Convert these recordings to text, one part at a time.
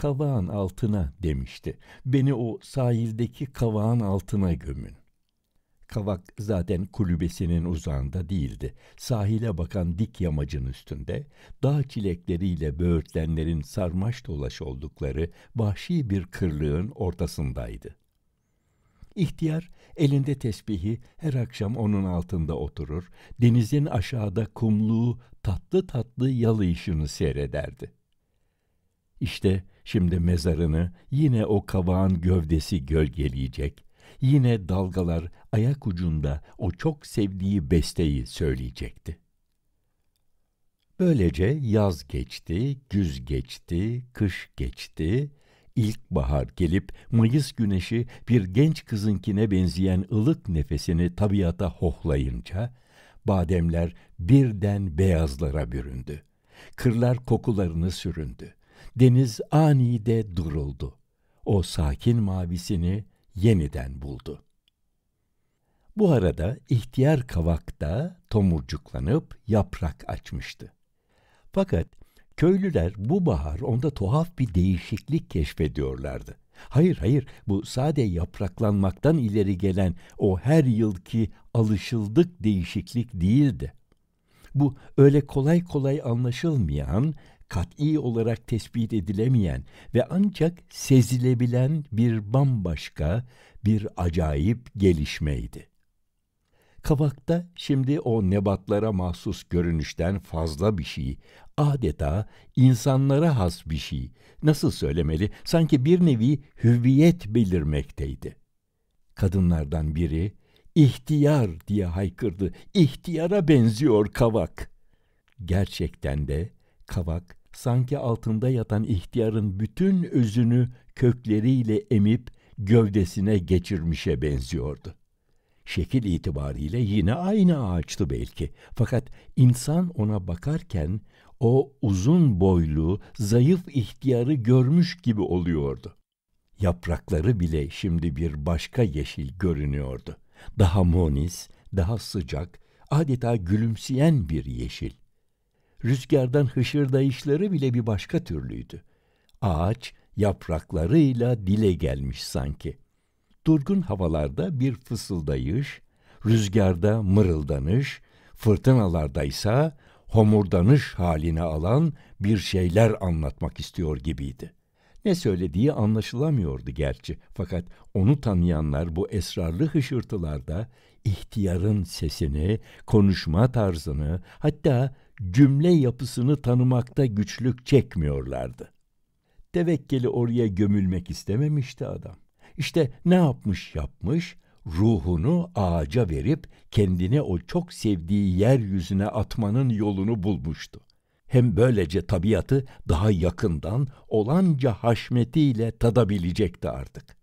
kavağın altına demişti. Beni o sahildeki kavağın altına gömün. Kavak zaten kulübesinin uzağında değildi. Sahile bakan dik yamacın üstünde, dağ çilekleriyle böğürtlenlerin sarmaş dolaş oldukları vahşi bir kırlığın ortasındaydı. İhtiyar elinde tesbihi her akşam onun altında oturur, denizin aşağıda kumluğu tatlı tatlı yalayışını seyrederdi. İşte Şimdi mezarını yine o kavağın gövdesi gölgeleyecek. Yine dalgalar ayak ucunda o çok sevdiği besteyi söyleyecekti. Böylece yaz geçti, güz geçti, kış geçti, ilkbahar gelip Mayıs güneşi bir genç kızınkine benzeyen ılık nefesini tabiata hohlayınca, bademler birden beyazlara büründü. Kırlar kokularını süründü. Deniz anide duruldu. O sakin mavisini yeniden buldu. Bu arada ihtiyar kavak da tomurcuklanıp yaprak açmıştı. Fakat köylüler bu bahar onda tuhaf bir değişiklik keşfediyorlardı. Hayır hayır bu sade yapraklanmaktan ileri gelen o her yılki alışıldık değişiklik değildi. Bu öyle kolay kolay anlaşılmayan kat'i olarak tespit edilemeyen ve ancak sezilebilen bir bambaşka, bir acayip gelişmeydi. Kavakta şimdi o nebatlara mahsus görünüşten fazla bir şey, adeta insanlara has bir şey, nasıl söylemeli, sanki bir nevi hüviyet belirmekteydi. Kadınlardan biri, ihtiyar diye haykırdı, ihtiyara benziyor kavak. Gerçekten de kavak sanki altında yatan ihtiyarın bütün özünü kökleriyle emip gövdesine geçirmişe benziyordu. Şekil itibariyle yine aynı ağaçtı belki. Fakat insan ona bakarken o uzun boylu, zayıf ihtiyarı görmüş gibi oluyordu. Yaprakları bile şimdi bir başka yeşil görünüyordu. Daha monis, daha sıcak, adeta gülümseyen bir yeşil rüzgardan hışırdayışları bile bir başka türlüydü. Ağaç yapraklarıyla dile gelmiş sanki. Durgun havalarda bir fısıldayış, rüzgarda mırıldanış, fırtınalarda ise homurdanış haline alan bir şeyler anlatmak istiyor gibiydi. Ne söylediği anlaşılamıyordu gerçi fakat onu tanıyanlar bu esrarlı hışırtılarda ihtiyarın sesini, konuşma tarzını hatta cümle yapısını tanımakta güçlük çekmiyorlardı. Tevekkeli oraya gömülmek istememişti adam. İşte ne yapmış yapmış, ruhunu ağaca verip kendine o çok sevdiği yeryüzüne atmanın yolunu bulmuştu. Hem böylece tabiatı daha yakından olanca haşmetiyle tadabilecekti artık.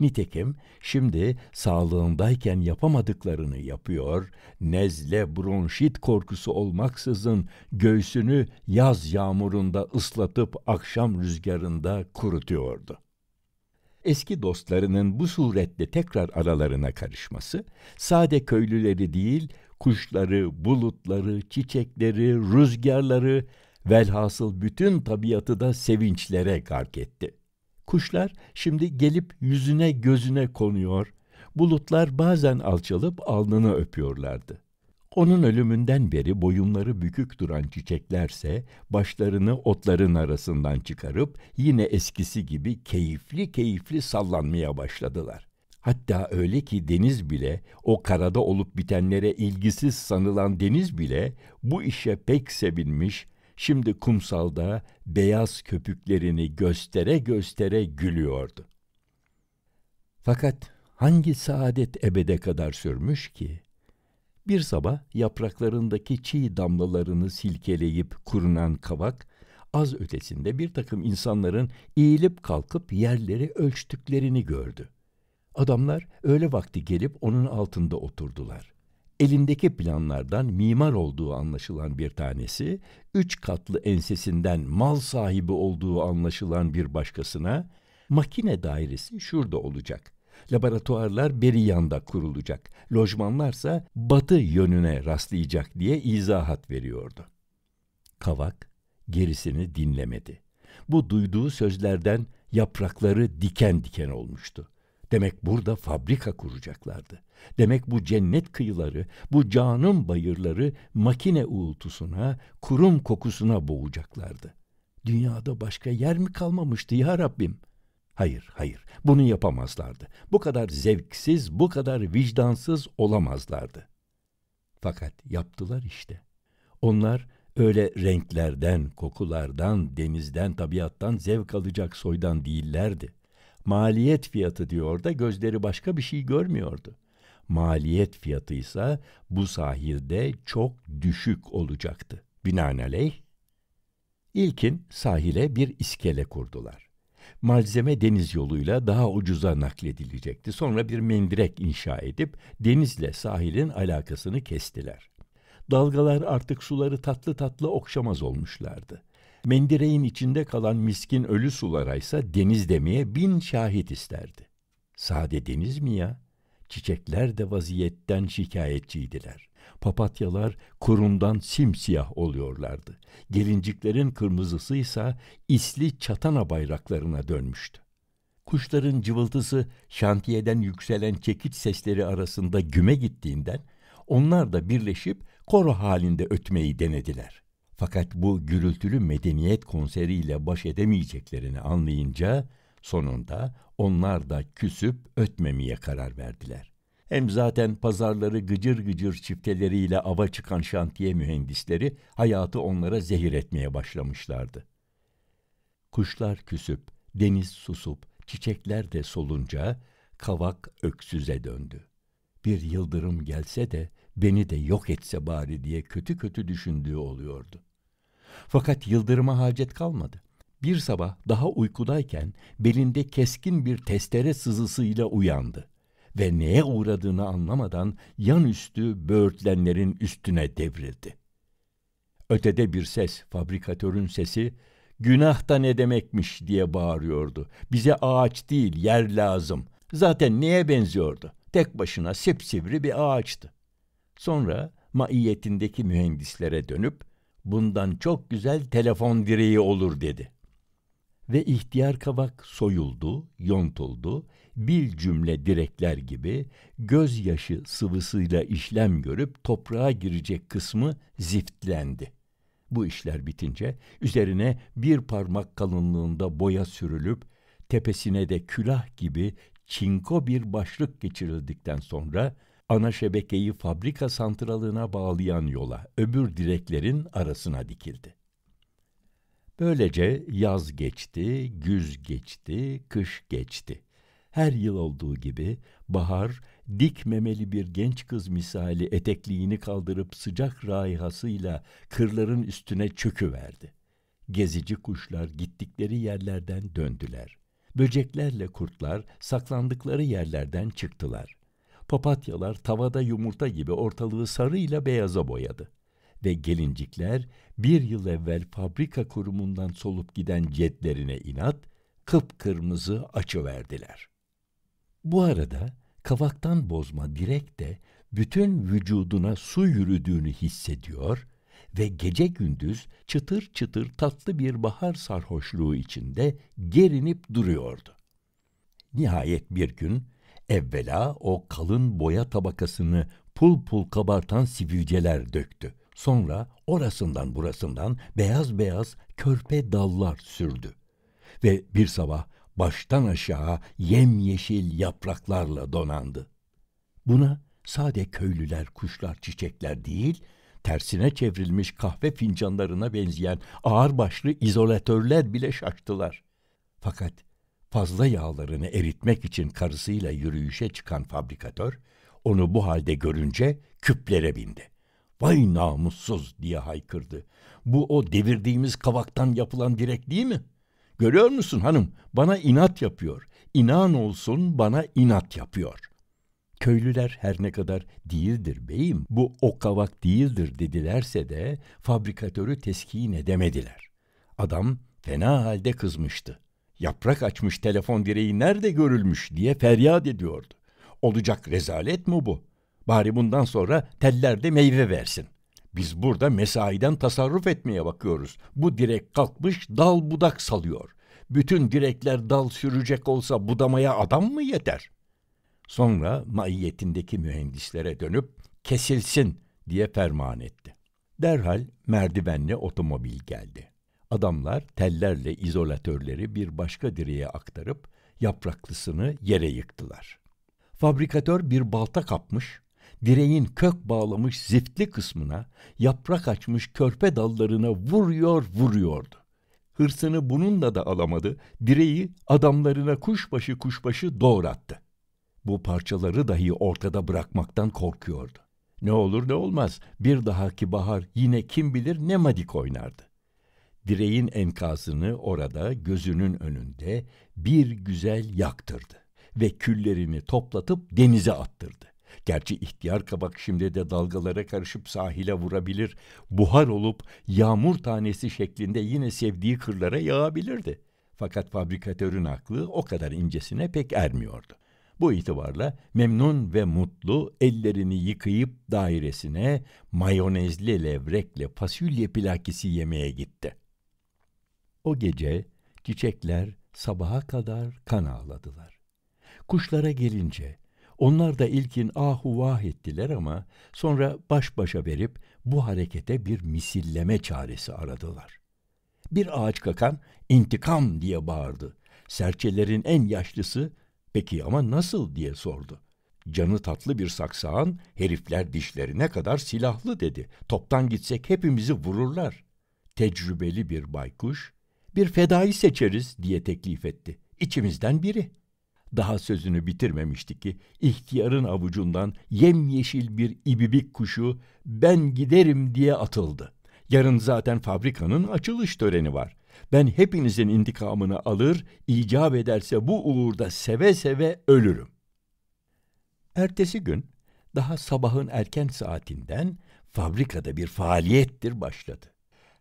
Nitekim şimdi sağlığındayken yapamadıklarını yapıyor, nezle bronşit korkusu olmaksızın göğsünü yaz yağmurunda ıslatıp akşam rüzgarında kurutuyordu. Eski dostlarının bu suretle tekrar aralarına karışması, sade köylüleri değil, kuşları, bulutları, çiçekleri, rüzgarları, velhasıl bütün tabiatı da sevinçlere gark etti. Kuşlar şimdi gelip yüzüne gözüne konuyor. Bulutlar bazen alçalıp alnını öpüyorlardı. Onun ölümünden beri boyunları bükük duran çiçeklerse başlarını otların arasından çıkarıp yine eskisi gibi keyifli keyifli sallanmaya başladılar. Hatta öyle ki deniz bile, o karada olup bitenlere ilgisiz sanılan deniz bile bu işe pek sevinmiş, şimdi kumsalda beyaz köpüklerini göstere göstere gülüyordu. Fakat hangi saadet ebede kadar sürmüş ki? Bir sabah yapraklarındaki çiğ damlalarını silkeleyip kurunan kavak, az ötesinde bir takım insanların eğilip kalkıp yerleri ölçtüklerini gördü. Adamlar öğle vakti gelip onun altında oturdular elindeki planlardan mimar olduğu anlaşılan bir tanesi, üç katlı ensesinden mal sahibi olduğu anlaşılan bir başkasına, makine dairesi şurada olacak. Laboratuvarlar beri yanda kurulacak, lojmanlarsa batı yönüne rastlayacak diye izahat veriyordu. Kavak gerisini dinlemedi. Bu duyduğu sözlerden yaprakları diken diken olmuştu. Demek burada fabrika kuracaklardı. Demek bu cennet kıyıları, bu canım bayırları makine uğultusuna, kurum kokusuna boğacaklardı. Dünyada başka yer mi kalmamıştı ya Rabbim? Hayır, hayır. Bunu yapamazlardı. Bu kadar zevksiz, bu kadar vicdansız olamazlardı. Fakat yaptılar işte. Onlar öyle renklerden, kokulardan, denizden, tabiattan zevk alacak soydan değillerdi maliyet fiyatı diyor da gözleri başka bir şey görmüyordu. Maliyet fiyatı ise bu sahilde çok düşük olacaktı. Binaenaleyh İlkin sahile bir iskele kurdular. Malzeme deniz yoluyla daha ucuza nakledilecekti. Sonra bir mendirek inşa edip denizle sahilin alakasını kestiler. Dalgalar artık suları tatlı tatlı okşamaz olmuşlardı. Mendireğin içinde kalan miskin ölü sularaysa deniz demeye bin şahit isterdi. Sade deniz mi ya? Çiçekler de vaziyetten şikayetçiydiler. Papatyalar kurundan simsiyah oluyorlardı. Gelinciklerin kırmızısıysa isli çatana bayraklarına dönmüştü. Kuşların cıvıltısı şantiyeden yükselen çekiç sesleri arasında güme gittiğinden onlar da birleşip koro halinde ötmeyi denediler.'' Fakat bu gürültülü medeniyet konseriyle baş edemeyeceklerini anlayınca sonunda onlar da küsüp ötmemeye karar verdiler. Hem zaten pazarları gıcır gıcır çifteleriyle ava çıkan şantiye mühendisleri hayatı onlara zehir etmeye başlamışlardı. Kuşlar küsüp, deniz susup, çiçekler de solunca kavak öksüze döndü. Bir yıldırım gelse de beni de yok etse bari diye kötü kötü düşündüğü oluyordu. Fakat Yıldırım'a hacet kalmadı. Bir sabah daha uykudayken belinde keskin bir testere sızısıyla uyandı ve neye uğradığını anlamadan yan üstü böğürtlenlerin üstüne devrildi. Ötede bir ses, fabrikatörün sesi, günah da ne demekmiş diye bağırıyordu. Bize ağaç değil yer lazım. Zaten neye benziyordu? Tek başına sipsivri bir ağaçtı. Sonra maiyetindeki mühendislere dönüp bundan çok güzel telefon direği olur dedi. Ve ihtiyar kavak soyuldu, yontuldu, bir cümle direkler gibi gözyaşı sıvısıyla işlem görüp toprağa girecek kısmı ziftlendi. Bu işler bitince üzerine bir parmak kalınlığında boya sürülüp tepesine de külah gibi çinko bir başlık geçirildikten sonra ana şebekeyi fabrika santralına bağlayan yola, öbür direklerin arasına dikildi. Böylece yaz geçti, güz geçti, kış geçti. Her yıl olduğu gibi bahar dik memeli bir genç kız misali etekliğini kaldırıp sıcak raihasıyla kırların üstüne çöküverdi. Gezici kuşlar gittikleri yerlerden döndüler. Böceklerle kurtlar saklandıkları yerlerden çıktılar. Papatyalar tavada yumurta gibi ortalığı sarıyla beyaza boyadı. Ve gelincikler bir yıl evvel fabrika kurumundan solup giden cetlerine inat kıpkırmızı açıverdiler. Bu arada kavaktan bozma direk de bütün vücuduna su yürüdüğünü hissediyor ve gece gündüz çıtır çıtır tatlı bir bahar sarhoşluğu içinde gerinip duruyordu. Nihayet bir gün Evvela o kalın boya tabakasını pul pul kabartan sivilceler döktü. Sonra orasından burasından beyaz beyaz körpe dallar sürdü. Ve bir sabah baştan aşağı yemyeşil yapraklarla donandı. Buna sade köylüler, kuşlar, çiçekler değil, tersine çevrilmiş kahve fincanlarına benzeyen ağır başlı izolatörler bile şaştılar. Fakat fazla yağlarını eritmek için karısıyla yürüyüşe çıkan fabrikatör, onu bu halde görünce küplere bindi. Vay namussuz diye haykırdı. Bu o devirdiğimiz kavaktan yapılan direk değil mi? Görüyor musun hanım? Bana inat yapıyor. İnan olsun bana inat yapıyor. Köylüler her ne kadar değildir beyim, bu o kavak değildir dedilerse de fabrikatörü teskin edemediler. Adam fena halde kızmıştı. Yaprak açmış telefon direği nerede görülmüş diye feryat ediyordu. Olacak rezalet mi bu? Bari bundan sonra tellerde meyve versin. Biz burada mesaiden tasarruf etmeye bakıyoruz. Bu direk kalkmış dal budak salıyor. Bütün direkler dal sürücek olsa budamaya adam mı yeter? Sonra maiyetindeki mühendislere dönüp kesilsin diye ferman etti. Derhal merdivenli otomobil geldi. Adamlar tellerle izolatörleri bir başka direğe aktarıp yapraklısını yere yıktılar. Fabrikatör bir balta kapmış, direğin kök bağlamış ziftli kısmına yaprak açmış körpe dallarına vuruyor vuruyordu. Hırsını bununla da alamadı, direği adamlarına kuşbaşı kuşbaşı doğrattı. Bu parçaları dahi ortada bırakmaktan korkuyordu. Ne olur ne olmaz bir dahaki bahar yine kim bilir ne madik oynardı direğin enkazını orada gözünün önünde bir güzel yaktırdı ve küllerini toplatıp denize attırdı. Gerçi ihtiyar kabak şimdi de dalgalara karışıp sahile vurabilir, buhar olup yağmur tanesi şeklinde yine sevdiği kırlara yağabilirdi. Fakat fabrikatörün aklı o kadar incesine pek ermiyordu. Bu itibarla memnun ve mutlu ellerini yıkayıp dairesine mayonezli levrekle fasulye plakisi yemeye gitti. O gece çiçekler sabaha kadar kan ağladılar. Kuşlara gelince onlar da ilkin ahu vah ettiler ama sonra baş başa verip bu harekete bir misilleme çaresi aradılar. Bir ağaç kakan intikam diye bağırdı. Serçelerin en yaşlısı peki ama nasıl diye sordu. Canı tatlı bir saksağın herifler dişlerine kadar silahlı dedi. Toptan gitsek hepimizi vururlar. Tecrübeli bir baykuş bir fedai seçeriz diye teklif etti. İçimizden biri. Daha sözünü bitirmemişti ki ihtiyarın avucundan yemyeşil bir ibibik kuşu ben giderim diye atıldı. Yarın zaten fabrikanın açılış töreni var. Ben hepinizin intikamını alır, icap ederse bu uğurda seve seve ölürüm. Ertesi gün daha sabahın erken saatinden fabrikada bir faaliyettir başladı.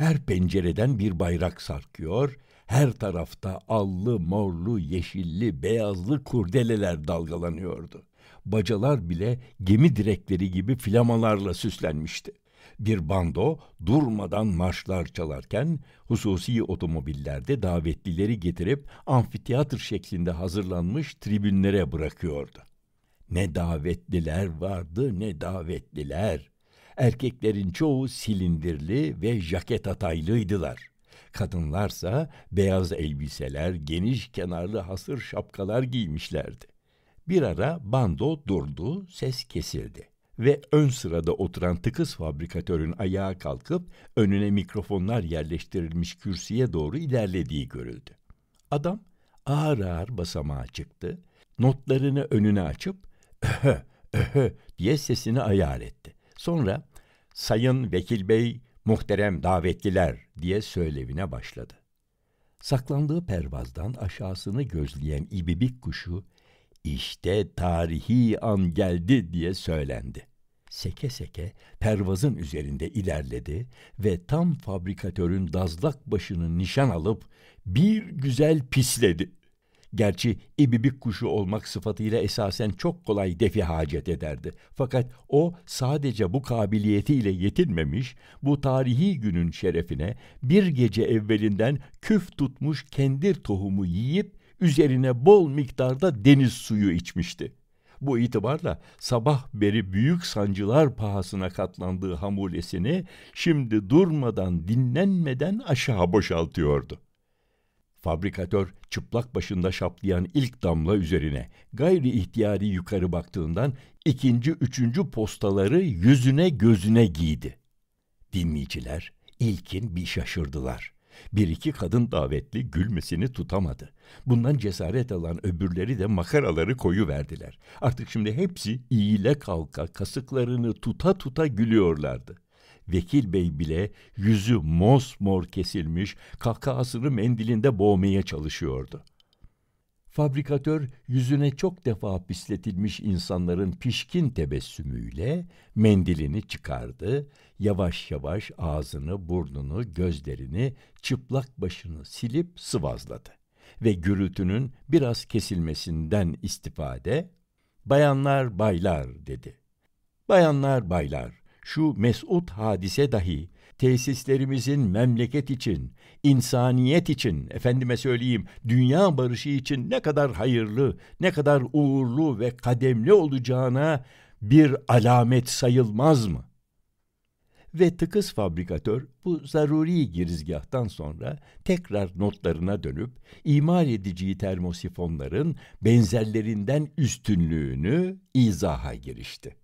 Her pencereden bir bayrak sarkıyor, her tarafta allı, morlu, yeşilli, beyazlı kurdeleler dalgalanıyordu. Bacalar bile gemi direkleri gibi flamalarla süslenmişti. Bir bando durmadan marşlar çalarken hususi otomobillerde davetlileri getirip amfiteyatr şeklinde hazırlanmış tribünlere bırakıyordu. Ne davetliler vardı ne davetliler. Erkeklerin çoğu silindirli ve jaket ataylıydılar. Kadınlarsa beyaz elbiseler, geniş kenarlı hasır şapkalar giymişlerdi. Bir ara bando durdu, ses kesildi ve ön sırada oturan tıkız fabrikatörün ayağa kalkıp önüne mikrofonlar yerleştirilmiş kürsüye doğru ilerlediği görüldü. Adam ağır ağır basamağa çıktı, notlarını önüne açıp öhö öhö diye sesini ayar etti. Sonra Sayın Vekil Bey, muhterem davetliler diye söylevine başladı. Saklandığı pervazdan aşağısını gözleyen ibibik kuşu, işte tarihi an geldi diye söylendi. Seke seke pervazın üzerinde ilerledi ve tam fabrikatörün dazlak başını nişan alıp bir güzel pisledi. Gerçi ibibik kuşu olmak sıfatıyla esasen çok kolay defi hacet ederdi. Fakat o sadece bu kabiliyetiyle yetinmemiş, bu tarihi günün şerefine bir gece evvelinden küf tutmuş kendir tohumu yiyip üzerine bol miktarda deniz suyu içmişti. Bu itibarla sabah beri büyük sancılar pahasına katlandığı hamulesini şimdi durmadan dinlenmeden aşağı boşaltıyordu. Fabrikatör çıplak başında şaplayan ilk damla üzerine gayri ihtiyari yukarı baktığından ikinci üçüncü postaları yüzüne gözüne giydi. Dinleyiciler ilkin bir şaşırdılar. Bir iki kadın davetli gülmesini tutamadı. Bundan cesaret alan öbürleri de makaraları koyu verdiler. Artık şimdi hepsi iğile kalka kasıklarını tuta tuta gülüyorlardı. Vekil Bey bile yüzü mosmor kesilmiş, kakasını mendilinde boğmaya çalışıyordu. Fabrikatör yüzüne çok defa pisletilmiş insanların pişkin tebessümüyle mendilini çıkardı, yavaş yavaş ağzını, burnunu, gözlerini, çıplak başını silip sıvazladı ve gürültünün biraz kesilmesinden istifade "Bayanlar, baylar" dedi. "Bayanlar, baylar, şu mesut hadise dahi tesislerimizin memleket için, insaniyet için, efendime söyleyeyim, dünya barışı için ne kadar hayırlı, ne kadar uğurlu ve kademli olacağına bir alamet sayılmaz mı? Ve tıkız fabrikatör bu zaruri girizgahtan sonra tekrar notlarına dönüp imal edici termosifonların benzerlerinden üstünlüğünü izaha girişti.